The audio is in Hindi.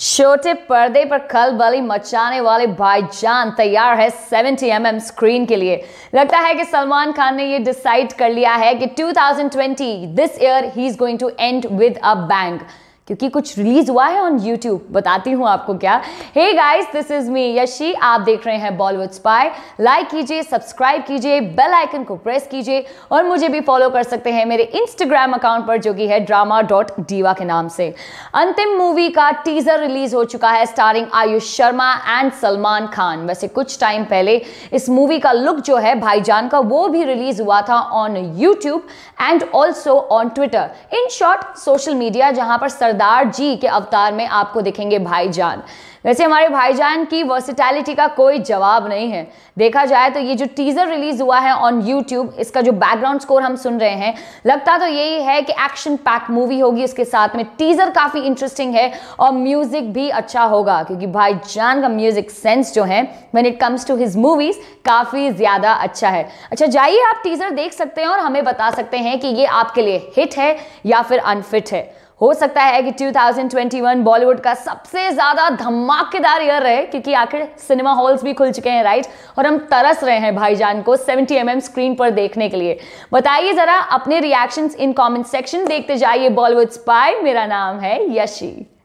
छोटे पर्दे पर कल बली मचाने वाले भाईजान तैयार है 70 एम mm स्क्रीन के लिए लगता है कि सलमान खान ने ये डिसाइड कर लिया है कि 2020 this year he is going to end with a bang क्योंकि कुछ रिलीज हुआ है ऑन यूट्यूब बताती हूँ आपको क्या hey guys this is me Yashi आप देख रहे हैं बॉलीवुड स्पाई लाइक कीजिए सब्सक्राइब कीजिए बेल आइकन को प्रेस कीजिए और मुझे भी फॉलो कर सकते हैं मेरे इंस्टाग्राम अकाउंट पर जो कि है ड्रामा डॉट डीवा के नाम से अंतिम मूवी का टीजर रिलीज हो चुका है स्टारिंग आयुष शर्मा एंड सलमान खान वैसे कुछ टाइम पहले इस मूवी का लुक जो है भाईजान का वो भी रिलीज हुआ था on YouTube and also on Twitter in short social media जहां पर सर सरदार जी के अवतार में आपको दिखेंगे भाईजान वैसे हमारे भाईजान की वर्सिटैलिटी का कोई जवाब नहीं है देखा जाए तो ये जो टीज़र रिलीज़ हुआ है ऑन यूट्यूब इसका जो बैकग्राउंड स्कोर हम सुन रहे हैं लगता तो यही है कि एक्शन पैक मूवी होगी उसके साथ में टीज़र काफ़ी इंटरेस्टिंग है और म्यूज़िक भी अच्छा होगा क्योंकि भाईजान का म्यूज़िक सेंस जो है when it comes to his movies काफ़ी ज़्यादा अच्छा है अच्छा जाइए आप टीज़र देख सकते हैं और हमें बता सकते हैं कि ये आपके लिए हिट है या फिर अनफिट है हो सकता है कि 2021 बॉलीवुड का सबसे ज्यादा धमाकेदार ईयर रहे क्योंकि आखिर सिनेमा हॉल्स भी खुल चुके हैं राइट और हम तरस रहे हैं भाईजान को 70 एम mm स्क्रीन पर देखने के लिए बताइए जरा अपने रिएक्शंस इन कमेंट सेक्शन देखते जाइए बॉलीवुड स्पाई मेरा नाम है यशी